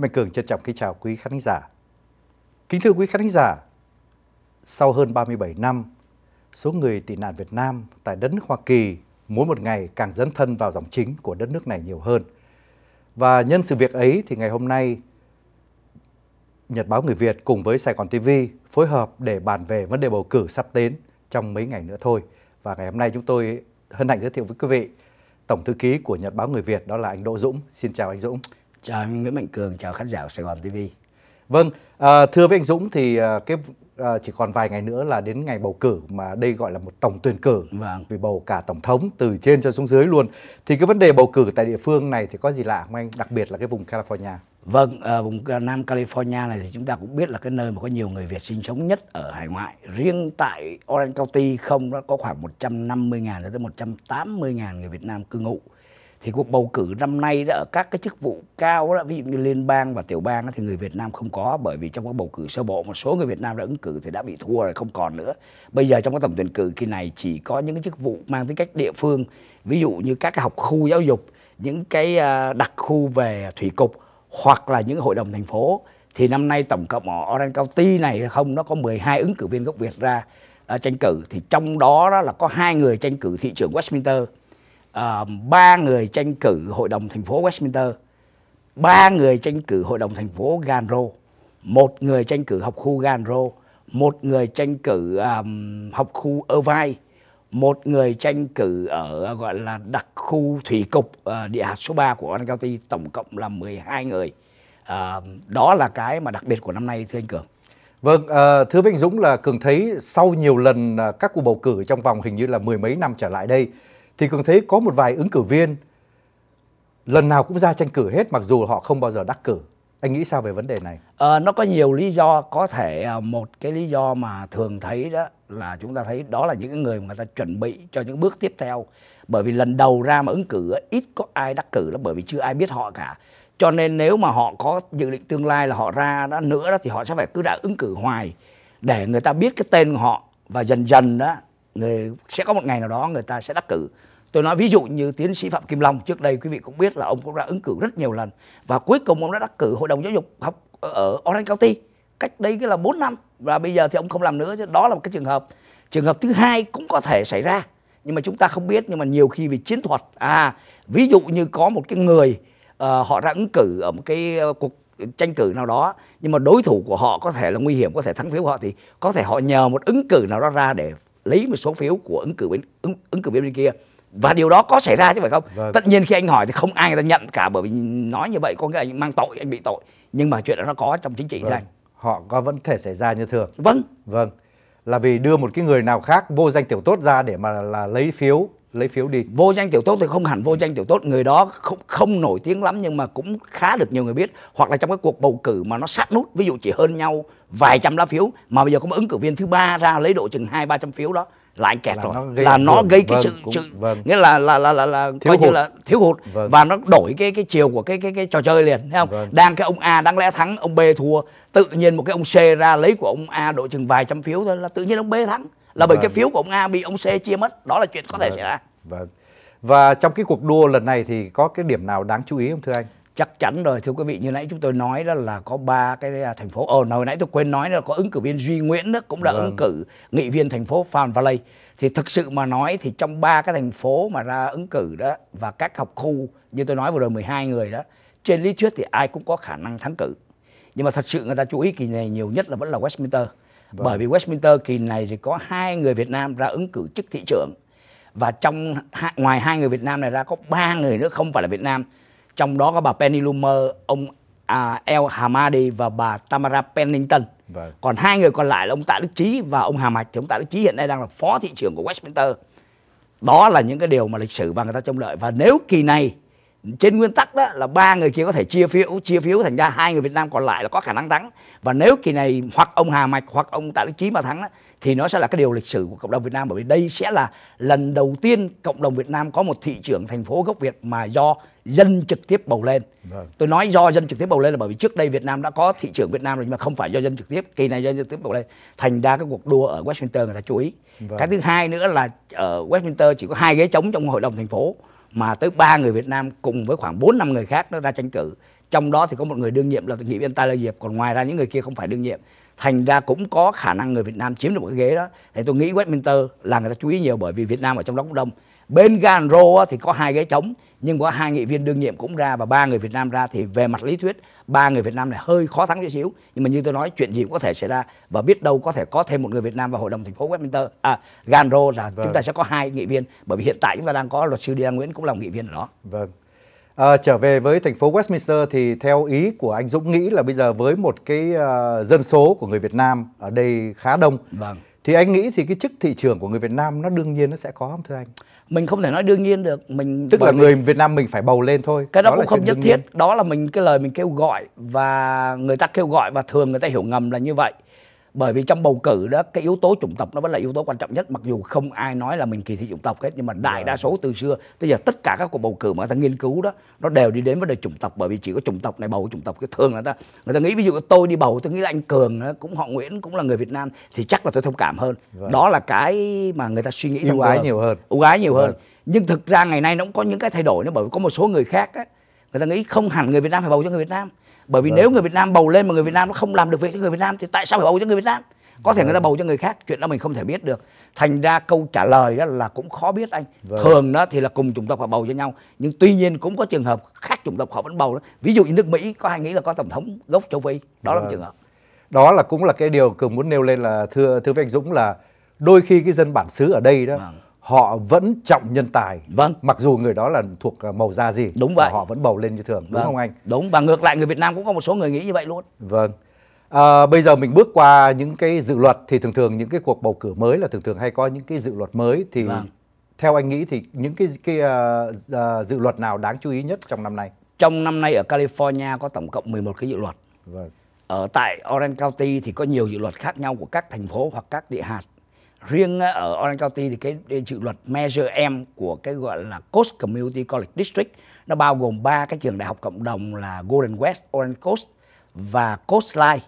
Nguyễn Mạnh Cường trân trọng kính chào quý khán giả. Kính thưa quý khán giả, sau hơn 37 năm, số người tị nạn Việt Nam tại đất nước Hoa Kỳ mỗi một ngày càng dấn thân vào dòng chính của đất nước này nhiều hơn. Và nhân sự việc ấy thì ngày hôm nay, Nhật báo Người Việt cùng với Sài Gòn TV phối hợp để bàn về vấn đề bầu cử sắp đến trong mấy ngày nữa thôi. Và ngày hôm nay chúng tôi hân hạnh giới thiệu với quý vị Tổng thư ký của Nhật báo Người Việt đó là anh Đỗ Dũng. Xin chào anh Dũng. Chào anh Nguyễn Mạnh Cường, chào khán giả của Sài Gòn TV. Vâng, à, thưa với anh Dũng thì à, cái à, chỉ còn vài ngày nữa là đến ngày bầu cử mà đây gọi là một tổng tuyển cử vâng. vì bầu cả tổng thống từ trên cho xuống dưới luôn. Thì cái vấn đề bầu cử tại địa phương này thì có gì lạ không anh? Đặc biệt là cái vùng California. Vâng, à, vùng Nam California này thì chúng ta cũng biết là cái nơi mà có nhiều người Việt sinh sống nhất ở hải ngoại. Riêng tại Orange County không đó có khoảng 150.000 đến 180.000 người Việt Nam cư ngụ thì cuộc bầu cử năm nay đó, ở các cái chức vụ cao đó, ví dụ như liên bang và tiểu bang đó, thì người Việt Nam không có bởi vì trong các bầu cử sơ bộ một số người Việt Nam đã ứng cử thì đã bị thua rồi không còn nữa bây giờ trong các tổng tuyển cử kỳ này chỉ có những cái chức vụ mang tính cách địa phương ví dụ như các cái học khu giáo dục những cái à, đặc khu về thủy cục hoặc là những hội đồng thành phố thì năm nay tổng cộng ở Orange County này không nó có 12 ứng cử viên gốc Việt ra à, tranh cử thì trong đó, đó là có hai người tranh cử thị trưởng Westminster À, ba uh, người tranh cử hội đồng thành phố Westminster, ba người tranh cử hội đồng thành phố Ganro, một người tranh cử học khu Ganro, một người tranh cử um, học khu Irvine, một người tranh cử ở gọi là đặc khu thủy cục uh, địa hạt số 3 của Orange County, tổng cộng là 12 người. Uh, đó là cái mà đặc biệt của năm nay thưa anh Cường. Vâng, uh, thưa Vinh Dũng là Cường thấy sau nhiều lần uh, các cuộc bầu cử trong vòng hình như là mười mấy năm trở lại đây thì cường thấy có một vài ứng cử viên lần nào cũng ra tranh cử hết mặc dù họ không bao giờ đắc cử anh nghĩ sao về vấn đề này à, nó có nhiều lý do có thể à, một cái lý do mà thường thấy đó là chúng ta thấy đó là những người mà người ta chuẩn bị cho những bước tiếp theo bởi vì lần đầu ra mà ứng cử ít có ai đắc cử lắm bởi vì chưa ai biết họ cả cho nên nếu mà họ có dự định tương lai là họ ra đó nữa đó thì họ sẽ phải cứ đã ứng cử hoài để người ta biết cái tên của họ và dần dần đó người sẽ có một ngày nào đó người ta sẽ đắc cử Tôi nói ví dụ như tiến sĩ Phạm Kim Long trước đây quý vị cũng biết là ông cũng đã ứng cử rất nhiều lần và cuối cùng ông đã đắc cử hội đồng giáo dục học ở Orange County cách đây cái là 4 năm và bây giờ thì ông không làm nữa chứ đó là một cái trường hợp trường hợp thứ hai cũng có thể xảy ra nhưng mà chúng ta không biết nhưng mà nhiều khi vì chiến thuật à ví dụ như có một cái người uh, họ ra ứng cử ở một cái ờ, cuộc tranh cử nào đó nhưng mà đối thủ của họ có thể là nguy hiểm có thể thắng phiếu họ thì có thể họ nhờ một ứng cử nào đó ra để lấy một số phiếu của ứng cử bên ứng, ứng cử viên bên kia và điều đó có xảy ra chứ phải không vâng. tất nhiên khi anh hỏi thì không ai người ta nhận cả bởi vì nói như vậy có nghĩa là anh mang tội anh bị tội nhưng mà chuyện đó nó có trong chính trị vâng. anh họ có vẫn thể xảy ra như thường vâng vâng là vì đưa một cái người nào khác vô danh tiểu tốt ra để mà là lấy phiếu lấy phiếu đi vô danh tiểu tốt thì không hẳn vô danh tiểu tốt người đó không không nổi tiếng lắm nhưng mà cũng khá được nhiều người biết hoặc là trong cái cuộc bầu cử mà nó sát nút ví dụ chỉ hơn nhau vài trăm lá phiếu mà bây giờ có một ứng cử viên thứ ba ra lấy độ chừng hai ba trăm phiếu đó lại kẹt là rồi nó là nó gây cái vâng, sự cũng, sự vâng. nghĩa là là là là, là coi hụt. như là thiếu hụt vâng. và nó đổi cái cái chiều của cái cái cái trò chơi liền thấy không vâng. đang cái ông A đáng lẽ thắng ông B thua tự nhiên một cái ông C ra lấy của ông A độ chừng vài trăm phiếu thôi là tự nhiên ông B thắng là vâng. bởi cái vâng. phiếu của ông A bị ông C chia mất đó là chuyện có vâng. thể xảy ra vâng. và trong cái cuộc đua lần này thì có cái điểm nào đáng chú ý không thưa anh chắc chắn rồi thưa quý vị như nãy chúng tôi nói đó là có ba cái à, thành phố ồ ờ, hồi nãy tôi quên nói là có ứng cử viên duy nguyễn đó cũng đã vâng. ứng cử nghị viên thành phố phan valley thì thực sự mà nói thì trong ba cái thành phố mà ra ứng cử đó và các học khu như tôi nói vừa rồi 12 người đó trên lý thuyết thì ai cũng có khả năng thắng cử nhưng mà thật sự người ta chú ý kỳ này nhiều nhất là vẫn là Westminster vâng. bởi vì Westminster kỳ này thì có hai người Việt Nam ra ứng cử chức thị trưởng và trong ngoài hai người Việt Nam này ra có ba người nữa không phải là Việt Nam trong đó có bà Penny Loomer, ông à, El Hamadi và bà Tamara Pennington. Vâng. Còn hai người còn lại là ông Tạ Đức Chí và ông Hà Mạch thì ông Tạ Đức Chí hiện nay đang là phó thị trưởng của Westminster. Đó là những cái điều mà lịch sử và người ta trông đợi và nếu kỳ này trên nguyên tắc đó là ba người kia có thể chia phiếu chia phiếu thành ra hai người Việt Nam còn lại là có khả năng thắng và nếu kỳ này hoặc ông Hà Mạch hoặc ông Tạ Đức Chí mà thắng đó, thì nó sẽ là cái điều lịch sử của cộng đồng Việt Nam bởi vì đây sẽ là lần đầu tiên cộng đồng Việt Nam có một thị trưởng thành phố gốc Việt mà do dân trực tiếp bầu lên. Vâng. Tôi nói do dân trực tiếp bầu lên là bởi vì trước đây Việt Nam đã có thị trưởng Việt Nam rồi nhưng mà không phải do dân trực tiếp, kỳ này do dân trực tiếp bầu lên. Thành ra cái cuộc đua ở Westminster người ta chú ý. Vâng. Cái thứ hai nữa là ở Westminster chỉ có hai ghế trống trong hội đồng thành phố mà tới ba người Việt Nam cùng với khoảng bốn năm người khác nó ra tranh cử trong đó thì có một người đương nhiệm là nghị viên Tyler Diệp còn ngoài ra những người kia không phải đương nhiệm thành ra cũng có khả năng người Việt Nam chiếm được một cái ghế đó thì tôi nghĩ Westminster là người ta chú ý nhiều bởi vì Việt Nam ở trong đó cũng đông bên Ganro thì có hai ghế trống nhưng có hai nghị viên đương nhiệm cũng ra và ba người Việt Nam ra thì về mặt lý thuyết ba người Việt Nam này hơi khó thắng chút xíu nhưng mà như tôi nói chuyện gì cũng có thể xảy ra và biết đâu có thể có thêm một người Việt Nam vào hội đồng thành phố Westminster à Ganro là vâng. chúng ta vâng. sẽ có hai nghị viên bởi vì hiện tại chúng ta đang có luật sư Đinh Nguyễn cũng là một nghị viên ở đó. Vâng. À, trở về với thành phố Westminster thì theo ý của anh Dũng nghĩ là bây giờ với một cái uh, dân số của người Việt Nam ở đây khá đông. Vâng. Thì anh nghĩ thì cái chức thị trường của người Việt Nam nó đương nhiên nó sẽ có không thưa anh? Mình không thể nói đương nhiên được, mình tức là người Việt Nam mình phải bầu lên thôi. Cái đó, đó cũng không nhất thiết, nhiên. đó là mình cái lời mình kêu gọi và người ta kêu gọi và thường người ta hiểu ngầm là như vậy bởi vì trong bầu cử đó cái yếu tố chủng tộc nó vẫn là yếu tố quan trọng nhất mặc dù không ai nói là mình kỳ thị chủng tộc hết nhưng mà đại đa vâng. số từ xưa tới giờ tất cả các cuộc bầu cử mà người ta nghiên cứu đó nó đều đi đến vấn đề chủng tộc bởi vì chỉ có chủng tộc này bầu chủng tộc cái thường là ta người ta nghĩ ví dụ tôi đi bầu tôi nghĩ là anh cường cũng họ nguyễn cũng là người việt nam thì chắc là tôi thông cảm hơn vâng. đó là cái mà người ta suy nghĩ ưu ái nhiều hơn ưu ái nhiều vâng. hơn nhưng thực ra ngày nay nó cũng có những cái thay đổi nữa bởi vì có một số người khác ấy, người ta nghĩ không hẳn người Việt Nam phải bầu cho người Việt Nam bởi vì vâng. nếu người Việt Nam bầu lên mà người Việt Nam nó không làm được việc cho người Việt Nam thì tại sao phải bầu cho người Việt Nam có thể người ta vâng. bầu cho người khác chuyện đó mình không thể biết được thành ra câu trả lời đó là cũng khó biết anh vâng. thường đó thì là cùng chủng tộc họ bầu cho nhau nhưng tuy nhiên cũng có trường hợp khác chủng tộc họ vẫn bầu đó. ví dụ như nước Mỹ có ai nghĩ là có tổng thống gốc châu Phi đó vâng. là một vâng. trường hợp đó là cũng là cái điều cường muốn nêu lên là thưa thưa với anh Dũng là đôi khi cái dân bản xứ ở đây đó vâng họ vẫn trọng nhân tài vâng mặc dù người đó là thuộc à, màu da gì đúng vậy họ vẫn bầu lên như thường đúng vâng. không anh đúng và ngược lại người Việt Nam cũng có một số người nghĩ như vậy luôn vâng à, bây giờ mình bước qua những cái dự luật thì thường thường những cái cuộc bầu cử mới là thường thường hay có những cái dự luật mới thì vâng. theo anh nghĩ thì những cái cái uh, dự luật nào đáng chú ý nhất trong năm nay trong năm nay ở California có tổng cộng 11 cái dự luật vâng. ở tại Orange County thì có nhiều dự luật khác nhau của các thành phố hoặc các địa hạt riêng ờ, ở Orange County thì cái dự luật Measure M của cái gọi là Coast Community College District nó bao gồm ba cái trường đại học cộng đồng là Golden West, Orange Coast và Coastline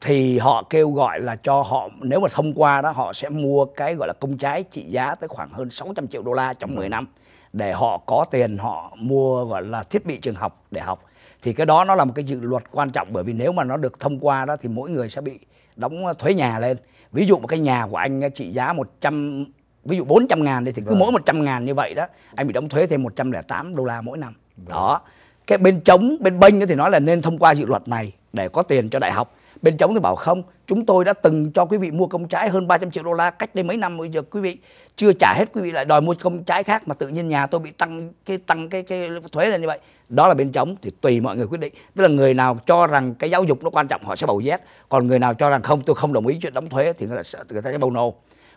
thì họ kêu gọi là cho họ nếu mà thông qua đó họ sẽ mua cái gọi là công trái trị giá tới khoảng hơn 600 triệu đô la trong 10 năm để họ có tiền họ mua gọi là thiết bị trường học để học thì cái đó nó là một cái dự luật quan trọng bởi vì nếu mà nó được thông qua đó thì mỗi người sẽ bị đóng thuế nhà lên ví dụ một cái nhà của anh trị giá 100 ví dụ 400 ngàn đi thì cứ vâng. mỗi 100 ngàn như vậy đó anh bị đóng thuế thêm 108 đô la mỗi năm vâng. đó cái bên chống bên bênh thì nói là nên thông qua dự luật này để có tiền cho đại học bên chống thì bảo không chúng tôi đã từng cho quý vị mua công trái hơn 300 triệu đô la cách đây mấy năm bây giờ quý vị chưa trả hết quý vị lại đòi mua công trái khác mà tự nhiên nhà tôi bị tăng cái tăng cái cái thuế lên như vậy đó là bên chống thì tùy mọi người quyết định tức là người nào cho rằng cái giáo dục nó quan trọng họ sẽ bầu yes còn người nào cho rằng không tôi không đồng ý chuyện đóng thuế thì người ta người ta sẽ bầu no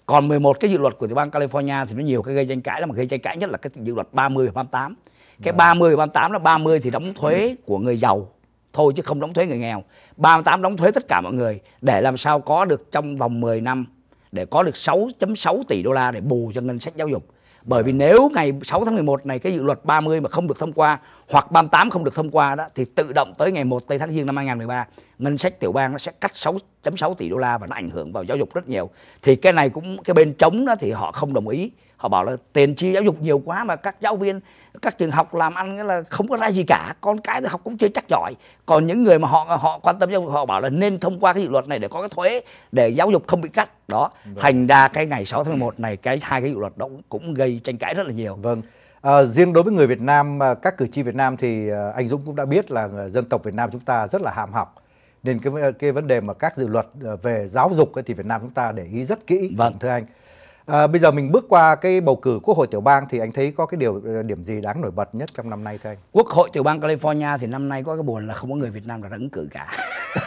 còn 11 cái dự luật của tiểu bang California thì nó nhiều cái gây tranh cãi là mà gây tranh cãi nhất là cái dự luật 30 và 38 cái 30 vâng. và 38 là 30 thì đóng thuế của người giàu thôi chứ không đóng thuế người nghèo 38 đóng thuế tất cả mọi người để làm sao có được trong vòng 10 năm để có được 6.6 tỷ đô la để bù cho ngân sách giáo dục bởi vì nếu ngày 6 tháng 11 này cái dự luật 30 mà không được thông qua hoặc 38 không được thông qua đó thì tự động tới ngày 1 tây tháng Giêng năm 2013 ngân sách tiểu bang nó sẽ cắt 6.6 tỷ đô la và nó ảnh hưởng vào giáo dục rất nhiều. Thì cái này cũng cái bên chống đó thì họ không đồng ý. Họ bảo là tiền chi giáo dục nhiều quá mà các giáo viên các trường học làm ăn là không có ra gì cả con cái thì học cũng chưa chắc giỏi còn những người mà họ họ quan tâm giáo dục họ bảo là nên thông qua cái dự luật này để có cái thuế để giáo dục không bị cắt đó vâng. thành ra cái ngày 6 tháng 1 này cái hai cái dự luật đó cũng gây tranh cãi rất là nhiều vâng À, riêng đối với người Việt Nam, à, các cử tri Việt Nam thì à, anh Dũng cũng đã biết là à, dân tộc Việt Nam chúng ta rất là hàm học nên cái cái vấn đề mà các dự luật về giáo dục ấy, thì Việt Nam chúng ta để ý rất kỹ vâng thưa anh À, bây giờ mình bước qua cái bầu cử quốc hội tiểu bang thì anh thấy có cái điều ờ, điểm gì đáng nổi bật nhất trong năm nay thưa anh? Quốc hội tiểu bang California thì năm nay có cái buồn là không có người Việt Nam ra ứng cử cả.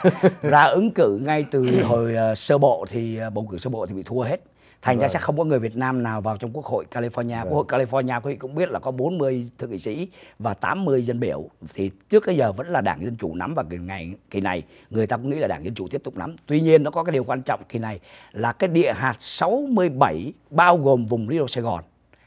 ra ứng cử ngay từ hồi ờ, sơ bộ thì ờ, bầu cử sơ bộ thì bị thua hết thành ra vâng. sẽ không có người Việt Nam nào vào trong Quốc hội California. Vâng. Quốc hội vâng. California quý vị cũng biết là có 40 thượng nghị sĩ và 80 dân biểu. Thì trước cái giờ vẫn là Đảng Dân Chủ nắm và kỳ ngày kỳ này người ta cũng nghĩ là Đảng Dân Chủ tiếp tục nắm. Tuy nhiên nó có cái điều quan trọng kỳ này là cái địa hạt 67 bao gồm vùng Rio Sài Gòn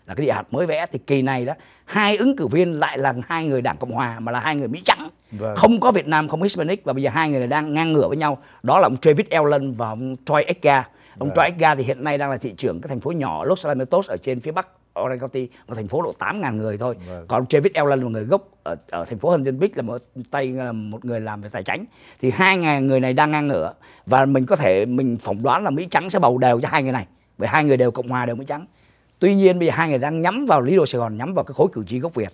là cái địa hạt mới vẽ thì kỳ này đó hai ứng cử viên lại là hai người đảng cộng hòa mà là hai người mỹ trắng vâng. không có việt nam không hispanic và bây giờ hai người này đang ngang ngửa với nhau đó là ông travis ellen và ông troy edgar Ông vâng. Drake Ga thì hiện nay đang là thị trưởng các thành phố nhỏ Los Alamitos ở trên phía bắc Orange County một thành phố độ 8.000 người thôi. Vâng. Còn Travis Allen là người gốc ở, ở thành phố Huntington Beach là một tay là ờ, một người làm về tài chính. Thì hai ngàn người này đang ngang ngửa và mình có thể mình phỏng đoán là Mỹ trắng sẽ bầu đều cho hai người này bởi hai người đều cộng hòa đều Mỹ trắng. Tuy nhiên bây giờ hai người đang nhắm vào lý đồ Sài Gòn, nhắm vào cái khối cử tri gốc Việt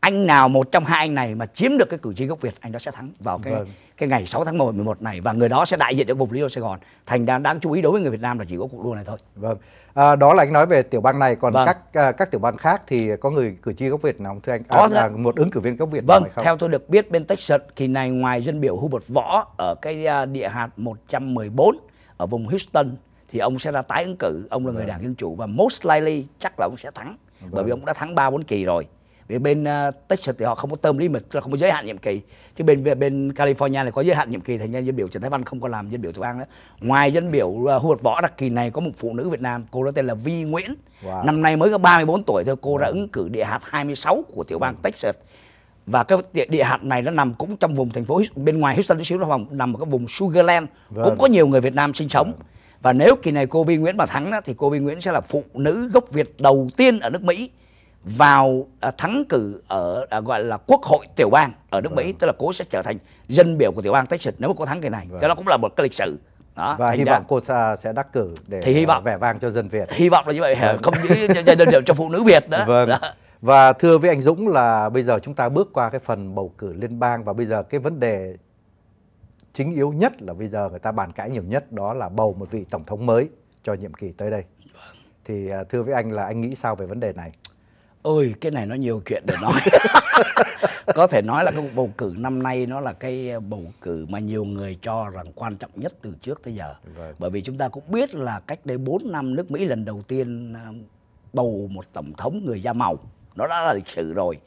anh nào một trong hai anh này mà chiếm được cái cử tri gốc Việt anh đó sẽ thắng vào cái vâng. cái ngày 6 tháng 1 11 này và người đó sẽ đại diện cho vùng Lido Sài Gòn thành đáng đáng chú ý đối với người Việt Nam là chỉ có cuộc đua này thôi. Vâng. À, đó là anh nói về tiểu bang này còn vâng. các à, các tiểu bang khác thì có người cử tri gốc Việt nào không thưa anh? À, có là dạ. một ứng cử viên gốc Việt vâng, không? Theo tôi được biết bên Texas kỳ này ngoài dân biểu Hubert Võ ở cái à, địa hạt 114 ở vùng Houston thì ông sẽ ra tái ứng cử, ông là người vâng. Đảng Dân chủ và most likely chắc là ông sẽ thắng vâng. bởi vì vâng. ông đã thắng ba bốn kỳ rồi vì bên uh, Texas thì họ không có term limit là không có giới hạn nhiệm kỳ chứ bên bên California là có giới hạn nhiệm kỳ thành ra dân biểu Trần Thái Văn không có làm dân biểu tiểu bang nữa ngoài dân biểu uh, Hubert Võ đặc kỳ này có một phụ nữ Việt Nam cô đó tên là Vi Nguyễn wow. năm nay mới có 34 tuổi thôi cô wow. đã ứng cử địa hạt 26 của tiểu bang wow. Texas và cái địa, địa hạt này nó nằm cũng trong vùng thành phố bên ngoài Houston xíu nó nằm nằm ở cái vùng Sugarland vâng. cũng có nhiều người Việt Nam sinh sống vâng. và nếu kỳ này cô Vi Nguyễn mà thắng đó, thì cô Vi Nguyễn sẽ là phụ nữ gốc Việt đầu tiên ở nước Mỹ vào à, thắng cử ở à, gọi là quốc hội tiểu bang ở nước vâng. Mỹ tức là cô sẽ trở thành dân biểu của tiểu bang Texas nếu mà cô thắng cái này vâng. cái đó vâng. cũng là một cái lịch sử đó, và hy ra. vọng cô sẽ đắc cử để thì hy vọng, vẻ vang cho dân Việt hy vọng là như vậy vâng. không chỉ cho dân Việt cho phụ nữ Việt nữa vâng. đó. và thưa với anh Dũng là bây giờ chúng ta bước qua cái phần bầu cử liên bang và bây giờ cái vấn đề chính yếu nhất là bây giờ người ta bàn cãi nhiều nhất đó là bầu một vị tổng thống mới cho nhiệm kỳ tới đây vâng. thì à, thưa với anh là anh nghĩ sao về vấn đề này ơi cái này nó nhiều chuyện để nói có thể nói là cái cuộc bầu cử năm nay nó là cái ờ, bầu cử mà nhiều người cho rằng quan trọng nhất từ trước tới giờ vâng. bởi vì chúng ta cũng biết là cách đây 4 năm nước mỹ lần đầu tiên ờ, bầu một tổng thống người da màu nó đã là lịch sử rồi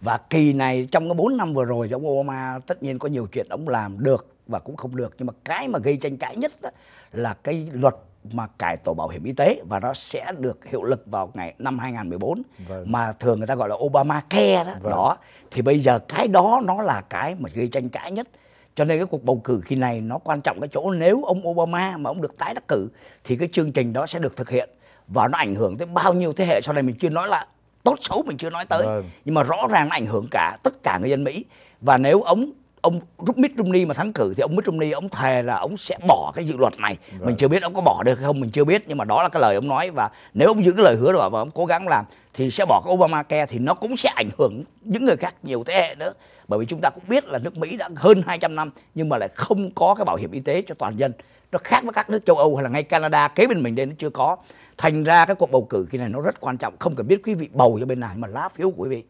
và kỳ này trong cái 4 năm vừa rồi ông Obama tất nhiên có nhiều chuyện ông làm được và cũng không được nhưng mà cái mà gây tranh cãi nhất đó là cái luật mà cải tổ bảo hiểm y tế và nó sẽ được hiệu lực vào ngày năm 2014 vâng. mà thường người ta gọi là Obama Care đó. Vâng. đó thì bây giờ cái đó nó là cái mà gây tranh cãi nhất cho nên cái cuộc bầu cử khi này nó quan trọng cái chỗ nếu ông Obama mà ông được tái đắc cử thì cái chương trình đó sẽ được thực hiện và nó ảnh hưởng tới bao nhiêu thế hệ sau này mình chưa nói là tốt xấu mình chưa nói tới vâng. nhưng mà rõ ràng nó ảnh hưởng cả tất cả người dân Mỹ và nếu ông ông rút Mitt Romney mà thắng cử thì ông Mitt Romney ông thề là ông sẽ bỏ cái dự luật này vâng. mình chưa biết ông có bỏ được hay không mình chưa biết nhưng mà đó là cái lời ông nói và nếu ông giữ cái lời hứa đó và ông cố gắng làm thì sẽ bỏ cái Obamacare thì nó cũng sẽ ảnh hưởng những người khác nhiều thế hệ nữa bởi vì chúng ta cũng biết là nước Mỹ đã hơn 200 năm nhưng mà lại không có cái bảo hiểm y tế cho toàn dân nó khác với các nước châu Âu hay là ngay Canada kế bên mình đây nó chưa có thành ra cái cuộc bầu cử kỳ này nó rất quan trọng không cần biết quý vị bầu cho bên nào mà lá phiếu của quý vị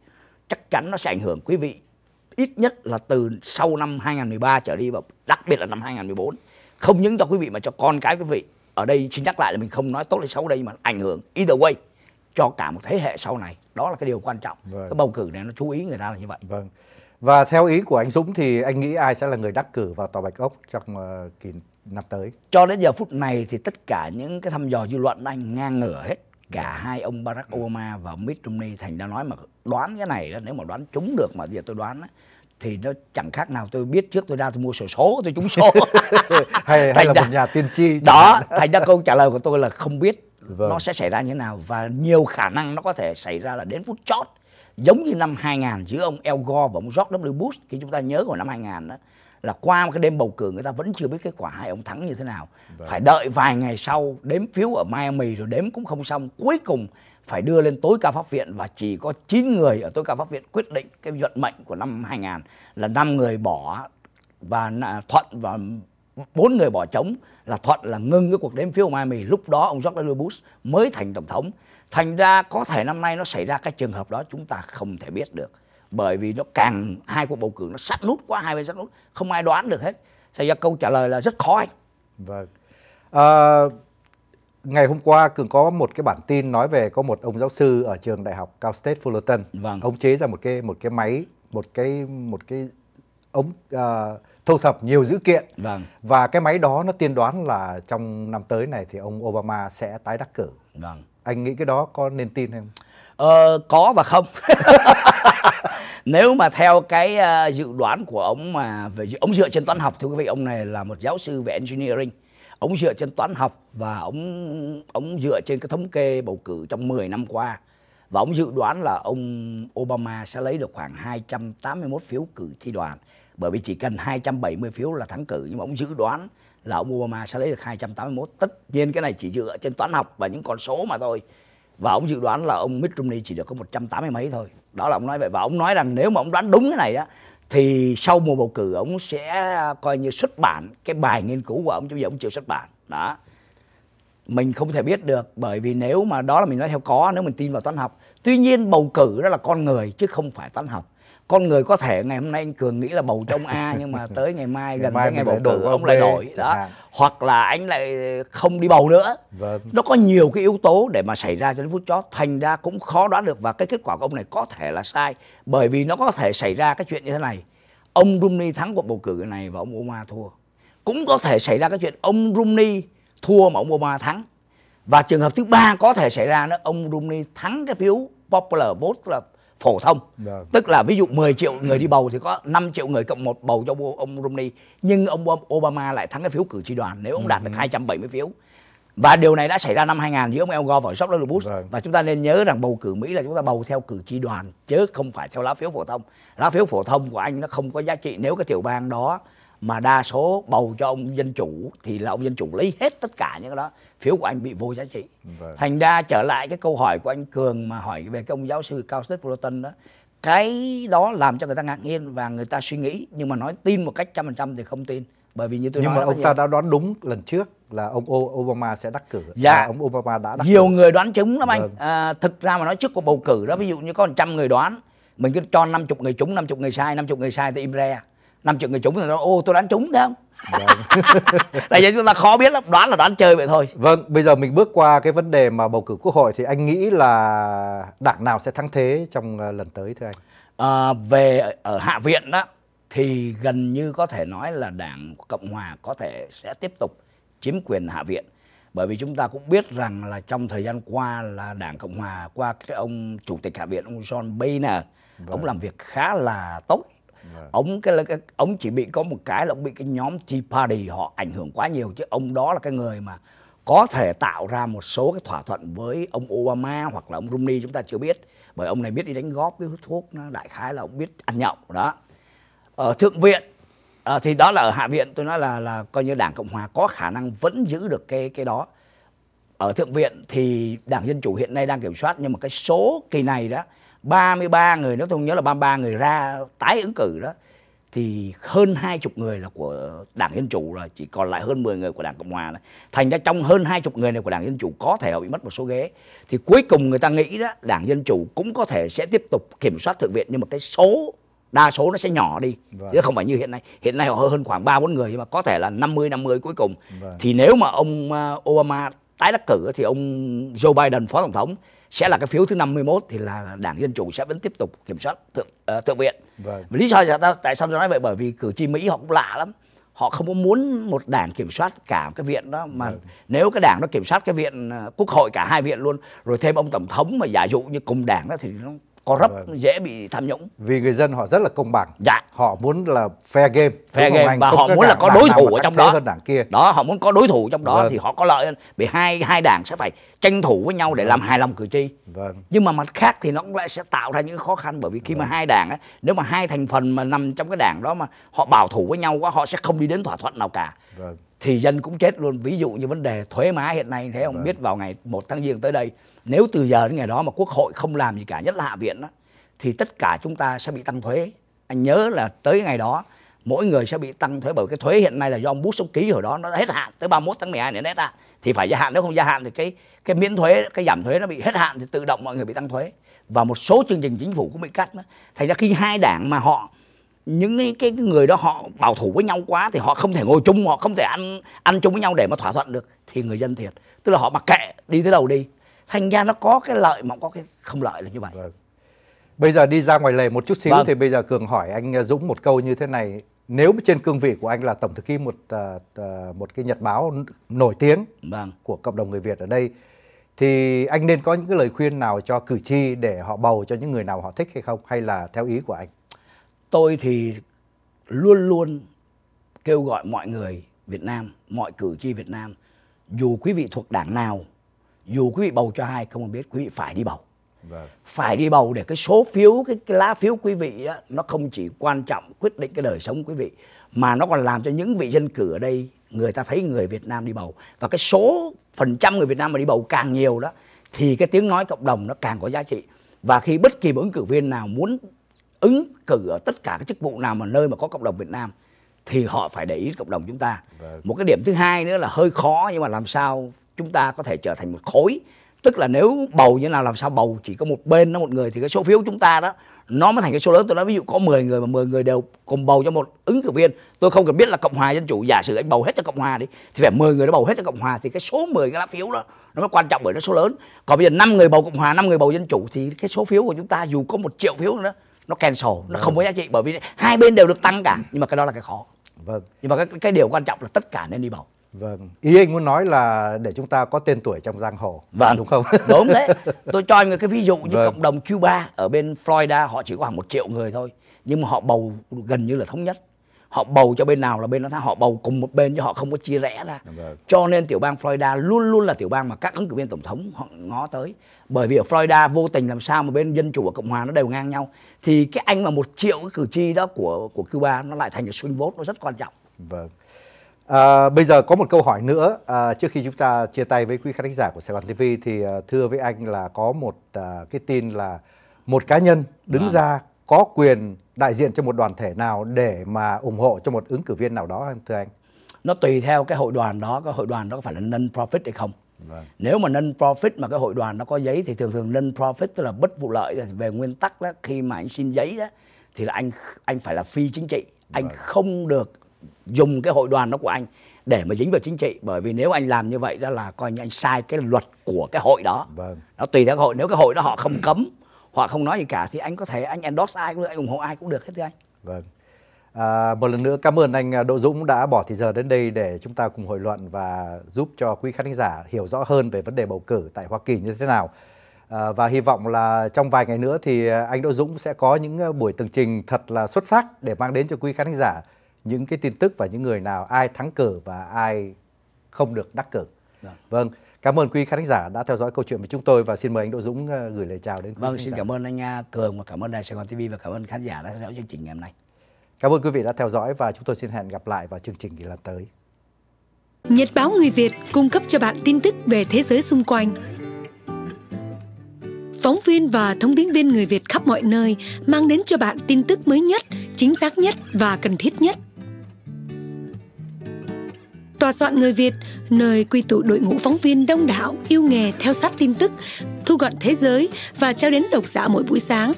chắc chắn nó sẽ ảnh hưởng quý vị ít nhất là từ sau năm 2013 trở đi và đặc biệt là năm 2014 không những cho quý vị mà cho con cái quý vị ở đây xin nhắc lại là mình không nói tốt hay xấu đây mà ảnh hưởng either way cho cả một thế hệ sau này đó là cái điều quan trọng vâng. cái bầu cử này nó chú ý người ta là như vậy vâng và theo ý của anh Dũng thì anh nghĩ ai sẽ là người đắc cử vào tòa Bạch Ốc trong uh, kỳ năm tới? Cho đến giờ phút này thì tất cả những cái thăm dò dư luận anh ngang ngửa hết cả hai ông Barack ừ. Obama và ông Mitt Romney thành ra nói mà đoán cái này đó nếu mà đoán trúng được mà giờ tôi đoán thì nó chẳng khác nào tôi biết trước tôi ra tôi mua sổ số tôi trúng số hay, hay là ra, một nhà tiên tri đó thành ra câu trả lời của tôi là không biết vâng. nó sẽ xảy ra như thế nào và nhiều khả năng nó có thể xảy ra là đến phút chót giống như năm 2000 giữa ông El Gore và ông George W Bush khi chúng ta nhớ hồi năm 2000 đó là qua một cái đêm bầu cử người ta vẫn chưa biết kết quả hai ông thắng như thế nào vâng. phải đợi vài ngày sau đếm phiếu ở Miami rồi đếm cũng không xong cuối cùng phải đưa lên tối cao pháp viện và chỉ có 9 người ở tối cao pháp viện quyết định cái vận mệnh của năm 2000 là năm người bỏ và thuận và bốn người bỏ trống là thuận là ngưng cái cuộc đếm phiếu Miami lúc đó ông George W. Bush mới thành tổng thống thành ra có thể năm nay nó xảy ra cái trường hợp đó chúng ta không thể biết được bởi vì nó càng hai cuộc bầu cử nó sát nút quá hai bên sát nút không ai đoán được hết xảy ra câu trả lời là rất khó anh vâng à, ngày hôm qua cường có một cái bản tin nói về có một ông giáo sư ở trường đại học Cal State Fullerton vâng. ông chế ra một cái một cái máy một cái một cái ống uh, thu thập nhiều dữ kiện vâng. và cái máy đó nó tiên đoán là trong năm tới này thì ông Obama sẽ tái đắc cử vâng. anh nghĩ cái đó có nên tin không ờ, có và không nếu mà theo cái ờ, dự đoán của ông mà về ông dựa trên toán học thưa quý vị ông này là một giáo sư về engineering ông dựa trên toán học và ông ông dựa trên cái thống kê bầu cử trong 10 năm qua và ông dự đoán là ông Obama sẽ lấy được khoảng 281 phiếu cử tri đoàn bởi vì chỉ cần 270 phiếu là thắng cử nhưng mà ông dự đoán là ông Obama sẽ lấy được 281 tất nhiên cái này chỉ dựa trên toán học và những con số mà thôi và ông dự đoán là ông Mitt Romney chỉ được có 180 mấy thôi đó là ông nói vậy và ông nói rằng nếu mà ông đoán đúng cái này á thì sau mùa bầu cử ông sẽ coi như xuất bản cái bài nghiên cứu của ông chứ bây giờ ông chưa xuất bản đó mình không thể biết được bởi vì nếu mà đó là mình nói theo có nếu mình tin vào toán học tuy nhiên bầu cử đó là con người chứ không phải toán học con người có thể ngày hôm nay anh cường nghĩ là bầu cho ông a nhưng mà tới ngày mai gần ngày mai tới ngày bầu cử ông lại đổi đó hoặc là anh lại không đi bầu nữa vâng. nó có nhiều cái yếu tố để mà xảy ra cho đến phút chót thành ra cũng khó đoán được và cái kết quả của ông này có thể là sai bởi vì nó có thể xảy ra cái chuyện như thế này ông Romney thắng cuộc bầu cử này và ông Obama thua cũng có thể xảy ra cái chuyện ông Romney thua mà ông Obama thắng và trường hợp thứ ba có thể xảy ra nữa ông Romney thắng cái phiếu popular vote là phổ thông được. Vâng. tức là ví dụ 10 triệu người đi bầu thì có 5 triệu người cộng một bầu cho ông Romney nhưng ông Obama lại thắng cái phiếu cử tri đoàn nếu ông đạt được 270 ừ. phiếu và điều này đã xảy ra năm 2000 giữa ông El Gore và George W. Bush Rồi. Vâng. và chúng ta nên nhớ rằng bầu cử Mỹ là chúng ta bầu theo cử tri đoàn chứ không phải theo lá phiếu phổ thông lá phiếu phổ thông của anh nó không có giá trị nếu cái tiểu bang đó mà đa số bầu cho ông dân chủ thì là ông dân chủ lấy hết tất cả những cái đó phiếu của anh bị vô giá trị vâng. thành ra trở lại cái câu hỏi của anh cường mà hỏi về cái ông giáo sư cao Seth Fullerton đó cái đó làm cho người ta ngạc nhiên và người ta suy nghĩ nhưng mà nói tin một cách trăm phần trăm thì không tin bởi vì như tôi nhưng nói mà ông ta đã đoán đúng lần trước là ông Obama sẽ đắc cử dạ à, ông Obama đã đắc nhiều cử. người đoán trúng lắm vâng. anh à, thực ra mà nói trước cuộc bầu cử đó ví dụ như có một trăm người đoán mình cứ cho 50 người trúng 50 người sai 50 người sai thì im re năm triệu người trúng thì nó ô tôi đoán trúng đó vâng. tại vì chúng ta khó biết lắm đoán là đoán chơi vậy thôi vâng bây giờ mình bước qua cái vấn đề mà bầu cử quốc hội thì anh nghĩ là đảng nào sẽ thắng thế trong ờ, lần tới thưa anh à, về ở hạ viện đó thì gần như có thể nói là đảng cộng hòa có thể sẽ tiếp tục chiếm quyền hạ viện bởi vì chúng ta cũng biết rằng là trong thời gian qua là đảng cộng hòa qua cái ông chủ tịch hạ viện ông john boehner vâng. ông làm việc khá là tốt Dạ. ông cái là cái ông chỉ bị có một cái là ông bị cái nhóm Tea Party họ ảnh hưởng quá nhiều chứ ông đó là cái người mà có thể tạo ra một số cái thỏa thuận với ông Obama hoặc là ông Romney chúng ta chưa biết bởi ông này biết đi đánh góp biết hút thuốc nó đại khái là ông biết ăn nhậu đó ở ờ, thượng viện à, thì đó là ở hạ viện tôi nói là là coi như đảng cộng hòa có khả năng vẫn giữ được cái cái đó ở thượng viện thì đảng dân chủ hiện nay đang kiểm soát nhưng mà cái số kỳ này đó 33 người nếu tôi nhớ là 33 người ra tái ứng cử đó thì hơn 20 người là của Đảng Dân Chủ rồi, chỉ còn lại hơn 10 người của Đảng Cộng Hòa. Đó. Thành ra trong hơn 20 người này của Đảng Dân Chủ có thể họ bị mất một số ghế. Thì cuối cùng người ta nghĩ đó, Đảng Dân Chủ cũng có thể sẽ tiếp tục kiểm soát Thượng viện nhưng mà cái số đa số nó sẽ nhỏ đi vâng. chứ không phải như hiện nay hiện nay họ hơn khoảng ba bốn người nhưng mà có thể là 50 50 cuối cùng vâng. thì nếu mà ông ờ, Obama tái đắc cử thì ông Joe Biden phó tổng thống sẽ là cái phiếu thứ 51 thì là đảng dân chủ sẽ vẫn tiếp tục kiểm soát thượng uh, thượng viện. Vâng. Lý do là ta, tại sao tôi nói vậy bởi vì cử tri Mỹ họ cũng lạ lắm. Họ không có muốn một đảng kiểm soát cả cái viện đó mà vâng. nếu cái đảng nó kiểm soát cái viện ờ, quốc hội cả hai viện luôn rồi thêm ông tổng thống mà giả dụ như cùng đảng đó thì nó corrupt vâng. dễ bị tham nhũng vì người dân họ rất là công bằng dạ họ muốn là fair game fair game anh? và không họ muốn là có đối thủ ở trong đó hơn đảng kia đó họ muốn có đối thủ trong đó vâng. thì họ có lợi hơn vì hai hai đảng sẽ phải tranh thủ với nhau để vâng. làm hài lòng cử tri vâng. nhưng mà mặt khác thì nó cũng lại sẽ tạo ra những khó khăn bởi vì khi vâng. mà hai đảng ấy, nếu mà hai thành phần mà nằm trong cái đảng đó mà họ bảo thủ với nhau quá họ sẽ không đi đến thỏa thuận nào cả vâng thì dân cũng chết luôn ví dụ như vấn đề thuế má hiện nay thế ông vâng. biết vào ngày 1 tháng giêng tới đây nếu từ giờ đến ngày đó mà quốc hội không làm gì cả nhất là hạ viện đó thì tất cả chúng ta sẽ bị tăng thuế anh nhớ là tới ngày đó mỗi người sẽ bị tăng thuế bởi cái thuế hiện nay là do ông bút sống ký hồi đó nó hết hạn tới 31 tháng 12 này hết hạn thì phải gia hạn nếu không gia hạn thì cái cái miễn thuế cái giảm thuế nó bị hết hạn thì tự động mọi người bị tăng thuế và một số chương trình chính phủ cũng bị cắt nữa thành ra khi hai đảng mà họ những cái, cái người đó họ bảo thủ với nhau quá thì họ không thể ngồi chung họ không thể ăn ăn chung với nhau để mà thỏa thuận được thì người dân thiệt tức là họ mặc kệ đi tới đầu đi thành ra nó có cái lợi mà có cái không lợi là như vậy vâng. bây giờ đi ra ngoài lề một chút xíu vâng. thì bây giờ cường hỏi anh à, dũng một câu như thế này nếu trên cương vị của anh là tổng thư ký một à, à, một cái nhật báo nổi tiếng vâng. của cộng đồng người việt ở đây thì anh nên có những cái lời khuyên nào cho cử tri để họ bầu cho những người nào họ thích hay không hay là theo ý của anh tôi thì luôn luôn kêu gọi mọi người Việt Nam, mọi cử tri Việt Nam, dù quý vị thuộc đảng nào, dù quý vị bầu cho ai không biết, quý vị phải đi bầu. Vâng. Phải đi bầu để cái số phiếu, cái, cái lá phiếu quý vị á, nó không chỉ quan trọng quyết định cái đời sống quý vị, mà nó còn làm cho những vị dân cử ở đây người ta thấy người Việt Nam đi bầu và cái số phần trăm người Việt Nam mà đi bầu càng nhiều đó thì cái tiếng nói cộng đồng nó càng có giá trị và khi bất kỳ ứng cử viên nào muốn ứng cử ở tất cả các chức vụ nào mà nơi mà có cộng đồng Việt Nam thì họ phải để ý cộng đồng chúng ta. Vâng. Một cái điểm thứ hai nữa là hơi khó nhưng mà làm sao chúng ta có thể trở thành một khối. Tức là nếu bầu như nào làm sao bầu chỉ có một bên nó một người thì cái số phiếu chúng ta đó nó mới thành cái số lớn. Tôi nói ví dụ có 10 người mà 10 người đều cùng bầu cho một ứng cử viên. Tôi không cần biết là Cộng hòa Dân chủ giả sử anh bầu hết cho Cộng hòa đi thì phải 10 người nó bầu hết cho Cộng hòa thì cái số 10 cái lá phiếu đó nó mới quan trọng bởi nó số lớn. Còn bây giờ 5 người bầu Cộng hòa, 5 người bầu Dân chủ thì cái số phiếu của chúng ta dù có một triệu phiếu nữa nó cancel vâng. nó không có giá trị bởi vì hai bên đều được tăng cả ừ. nhưng mà cái đó là cái khó vâng nhưng mà cái, cái điều quan trọng là tất cả nên đi bầu vâng ý anh muốn nói là để chúng ta có tên tuổi trong giang hồ vâng đúng không đúng đấy tôi cho anh cái ví dụ như vâng. cộng đồng Cuba ở bên Florida họ chỉ có khoảng một triệu người thôi nhưng mà họ bầu gần như là thống nhất họ bầu cho bên nào là bên đó thắng họ bầu cùng một bên chứ họ không có chia rẽ ra cho nên tiểu bang Florida luôn luôn là tiểu bang mà các ứng cử viên tổng thống họ ngó tới bởi vì ở Florida vô tình làm sao mà bên dân chủ và cộng hòa nó đều ngang nhau thì cái anh mà một triệu cử tri đó của của Cuba nó lại thành cái swing vote nó rất quan trọng vâng À, bây giờ có một câu hỏi nữa à, trước khi chúng ta chia tay với quý khán giả của Sài Gòn TV thì à, thưa với anh là có một à, cái tin là một cá nhân đứng à. ra có quyền đại diện cho một đoàn thể nào để mà ủng hộ cho một ứng cử viên nào đó không thưa anh? Nó tùy theo cái hội đoàn đó, cái hội đoàn đó có phải là non-profit hay không. Vâng. Nếu mà non-profit mà cái hội đoàn nó có giấy thì thường thường non-profit tức là bất vụ lợi về nguyên tắc đó khi mà anh xin giấy đó thì là anh anh phải là phi chính trị, anh vâng. không được dùng cái hội đoàn đó của anh để mà dính vào chính trị bởi vì nếu anh làm như vậy đó là coi như anh sai cái luật của cái hội đó. Vâng. Nó tùy theo hội, nếu cái hội đó họ không cấm họ không nói gì cả thì anh có thể anh endorse ai cũng được anh ủng hộ ai cũng được hết thưa anh vâng À, một lần nữa cảm ơn anh à, Đỗ Dũng đã bỏ thời giờ đến đây để chúng ta cùng hội luận và giúp cho quý khán giả hiểu rõ hơn về vấn đề bầu cử tại Hoa Kỳ như thế nào. À, và hy vọng là trong vài ngày nữa thì à, anh Đỗ Dũng sẽ có những à, buổi tường trình thật là xuất sắc để mang đến cho quý khán giả những cái tin tức và những người nào ai thắng cử và ai không được đắc cử. Dạ. Vâng. Cảm ơn quý khán giả đã theo dõi câu chuyện với chúng tôi và xin mời anh Đỗ Dũng ờ, gửi lời chào đến quý Vâng, xin giả. cảm ơn anh à, Cường và cảm ơn Đài Sài Gòn TV và cảm ơn khán giả đã theo dõi chương trình ngày hôm nay. Cảm ơn quý vị đã theo dõi và chúng tôi xin hẹn gặp lại vào chương trình kỳ lần tới. Nhật báo Người Việt cung cấp cho bạn tin tức về thế giới xung quanh. Phóng viên và thông tin viên người Việt khắp mọi nơi mang đến cho bạn tin tức mới nhất, chính xác nhất và cần thiết nhất. Tòa soạn người Việt, nơi quy tụ đội ngũ phóng viên đông đảo yêu nghề theo sát tin tức, thu gọn thế giới và trao đến độc giả mỗi buổi sáng.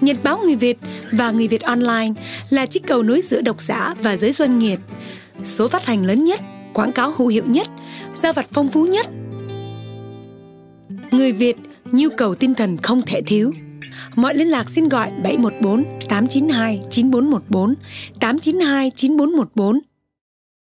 Nhật báo người Việt và người Việt online là chiếc cầu nối giữa độc giả và giới doanh nghiệp. Số phát hành lớn nhất, quảng cáo hữu hiệu nhất, giao vặt phong phú nhất. Người Việt nhu cầu tinh thần không thể thiếu. Mọi liên lạc xin gọi 714 892 9414, 892 9414.